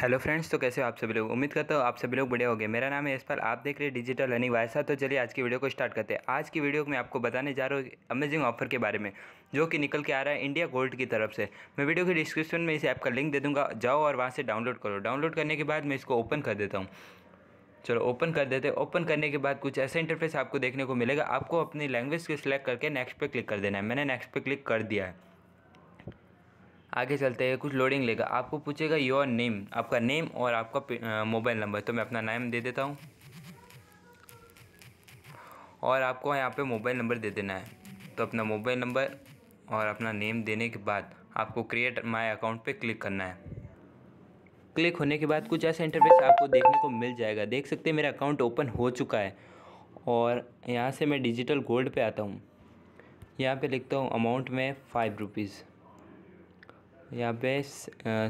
hello friends तो कैसे हो आप सभी लोग उम्मीद करता हूँ आप सभी लोग बढ़िया हो गए मेरा नाम है इस पर आप देख रहे हैं डिजिटल लर्निंग वायसा तो चलिए आज की वीडियो को स्टार्ट करते हैं आज की वीडियो में आपको बताने जा रहा हूँ अमेजिंग ऑफर के बारे में जो कि निकल के आ रहा है इंडिया गोल्ड की तरफ से मैं वीडियो के डिस्क्रिप्शन में इस ऐप का लिंक दे दूँगा जाओ और वहाँ से डाउनलोड करो डाउनलोड करने के बाद मैं इसको ओपन कर देता हूँ चलो ओपन कर देते हैं ओपन करने के बाद कुछ ऐसा इंटरफेस आपको देखने को मिलेगा आपको अपनी लैंग्वेज को सिलेक्ट करके नेक्स्ट पे क्लिक कर देना है मैंने नेक्स्ट पे क्लिक कर दिया है आगे चलते हैं कुछ लोडिंग लेगा आपको पूछेगा योर नेम आपका नेम और आपका मोबाइल नंबर तो मैं अपना नाम दे देता हूँ और आपको यहाँ पे मोबाइल नंबर दे देना है तो अपना मोबाइल नंबर और अपना नेम देने के बाद आपको क्रिएट माय अकाउंट पे क्लिक करना है क्लिक होने के बाद कुछ ऐसा इंटरफेस आपको देखने को मिल जाएगा देख सकते हैं मेरा अकाउंट ओपन हो चुका है और यहाँ से मैं डिजिटल गोल्ड पे आता हूँ यहाँ पे लिखता हूँ अमाउंट में फ़ाइव रुपीज़ यहाँ पे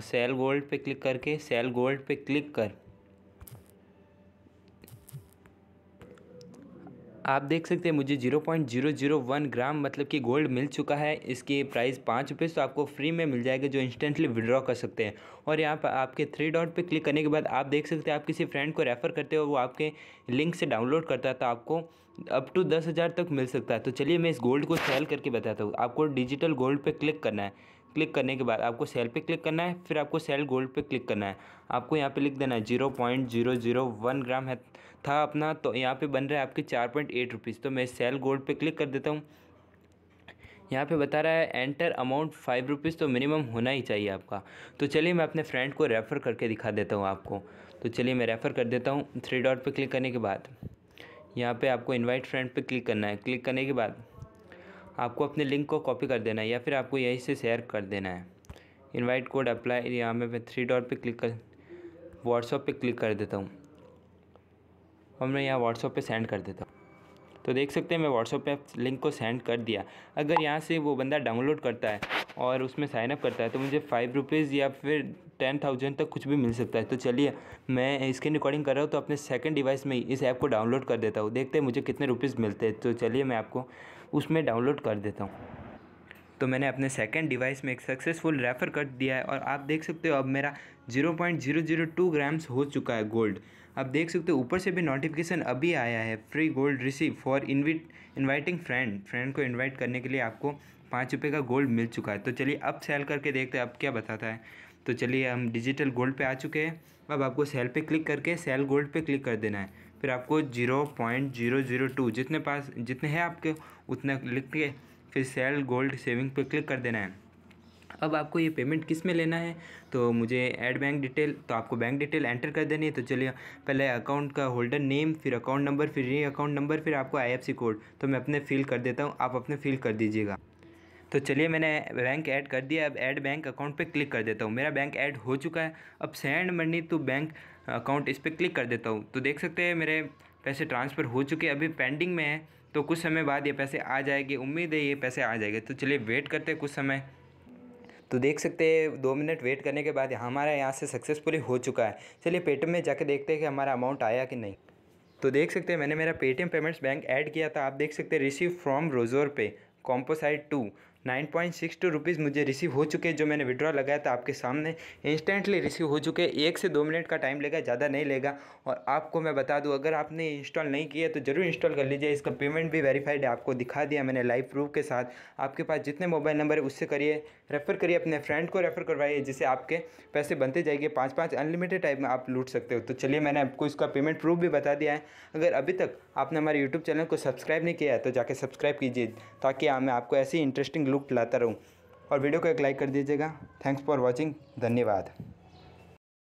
सेल गोल्ड पे क्लिक करके सेल गोल्ड पे क्लिक कर आप देख सकते हैं मुझे zero point zero zero one gram मतलब कि गोल्ड मिल चुका है इसकी प्राइस पाँच रुपये तो आपको फ्री में मिल जाएगा जो इंस्टेंटली विड्रॉ कर सकते हैं और यहाँ पर आपके थ्री डॉट पे क्लिक करने के बाद आप देख सकते हैं आप किसी फ्रेंड को रेफ़र करते हो वो आपके लिंक से डाउनलोड करता है तो आपको अप टू दस हज़ार तक मिल सकता है तो चलिए मैं इस गोल्ड को सेल करके बताता हूँ आपको डिजिटल गोल्ड पर क्लिक करना है क्लिक करने के बाद आपको सेल पे क्लिक करना है फिर आपको सेल गोल्ड पे क्लिक करना है आपको यहाँ पे लिख देना है zero point zero zero one gram है था अपना तो यहाँ पे बन रहा है आपके चार पॉइंट एट रुपीज़ तो मैं सेल गोल्ड पे क्लिक कर देता हूँ यहाँ पे बता रहा है एंटर अमाउंट फाइव रुपीज़ तो मिनिमम होना ही चाहिए आपका तो चलिए मैं अपने फ्रेंड को रेफ़र करके दिखा देता हूँ आपको तो चलिए मैं रेफ़र कर देता हूँ थ्री डॉट पर क्लिक करने के बाद यहाँ पर आपको इन्वाइट फ्रेंड पर क्लिक करना है क्लिक करने के बाद आपको अपने लिंक को कॉपी कर देना है या फिर आपको यहीं से शेयर कर देना है इनवाइट कोड अप्लाई यहाँ में मैं थ्री डॉट पे क्लिक कर व्हाट्सअप पे क्लिक कर देता हूँ और मैं यहाँ व्हाट्सअप पे सेंड कर देता हूँ तो देख सकते हैं मैं व्हाट्सअप पे लिंक को सेंड कर दिया अगर यहाँ से वो बंदा डाउनलोड करता है और उसमें साइनअप करता है तो मुझे फ़ाइव रुपीज़ या फिर टेन थाउजेंड तक कुछ भी मिल सकता है तो चलिए मैं स्क्रीन रिकॉर्डिंग कर रहा हूँ तो अपने सेकंड डिवाइस में इस ऐप को डाउनलोड कर देता हूँ देखते हैं मुझे कितने रुपीज़ मिलते हैं तो चलिए मैं आपको उसमें डाउनलोड कर देता हूँ तो मैंने अपने सेकेंड डिवाइस में एक सक्सेसफुल रेफ़र कर दिया है और आप देख सकते हो अब मेरा 0.002 ग्राम्स हो चुका है गोल्ड आप देख सकते हो ऊपर से भी नोटिफिकेशन अभी आया है free gold receive for invite inviting friend friend को इनवाइट करने के लिए आपको पाँच रुपये का गोल्ड मिल चुका है तो चलिए अब सेल करके देखते हैं अब क्या बताता है तो चलिए हम डिजिटल गोल्ड पर आ चुके हैं अब आपको सेल पर क्लिक करके सेल गोल्ड पर क्लिक कर देना है फिर आपको zero point zero zero two जितने पास जितने हैं आपके उतना लिख के फिर सेल गोल्ड सेविंग पे क्लिक कर देना है अब आपको ये पेमेंट किस में लेना है तो मुझे ऐड बैंक डिटेल तो आपको बैंक डिटेल एंटर कर देनी है तो चलिए पहले अकाउंट का होल्डर नेम फिर अकाउंट नंबर फिर ये अकाउंट नंबर फिर आपको आईएफसी कोड तो मैं अपने फिल कर देता हूँ आप अपने फिल कर दीजिएगा तो चलिए मैंने बैंक ऐड कर दिया अब ऐड बैंक अकाउंट पे क्लिक कर देता हूँ मेरा बैंक ऐड हो चुका है अब send money to bank account इस पर क्लिक कर देता हूँ तो देख सकते हैं मेरे पैसे ट्रांसफ़र हो चुके अभी पेंडिंग में है तो कुछ समय बाद ये पैसे आ जाएंगे उम्मीद है ये पैसे आ जाएंगे तो चलिए वेट करते हैं कुछ समय तो देख सकते हैं दो मिनट वेट करने के बाद हमारा यहाँ से सक्सेसफुली हो चुका है चलिए पेटीएम में जाके देखते हैं कि हमारा अमाउंट आया कि नहीं तो देख सकते हैं मैंने मेरा पेटीएम पेमेंट्स बैंक ऐड किया था आप देख सकते हैं receive from Razorpay composite two nine point six two rupees मुझे रिसीव हो चुके हैं जो मैंने विड्रॉ लगाया था आपके सामने इंस्टेंटली रिसीव हो चुके हैं एक से दो मिनट का टाइम लेगा ज़्यादा नहीं लेगा और आपको मैं बता दूँ अगर आपने इंस्टॉल नहीं किया तो ज़रूर इंस्टॉल कर लीजिए इसका पेमेंट भी वेरीफाइड है आपको दिखा दिया मैंने लाइव प्रूफ के साथ आपके पास जितने मोबाइल नंबर है उससे करिए रेफ़र करिए अपने फ्रेंड को रेफ़र करवाइए जिससे आपके पैसे बनते जाएंगे पाँच पाँच अनलिमिटेड टाइप में आप लूट सकते हो तो चलिए मैंने आपको इसका पेमेंट प्रूफ भी बता दिया है अगर अभी तक आपने हमारे यूट्यूब चैनल को सब्सक्राइब नहीं किया है तो जाके सब्सक्राइब कीजिए ताकि मैं आपको ऐसी इंटरेस्टिंग लुक लाता रहूँ और वीडियो को एक लाइक कर दीजिएगा थैंक्स फॉर वॉचिंग धन्यवाद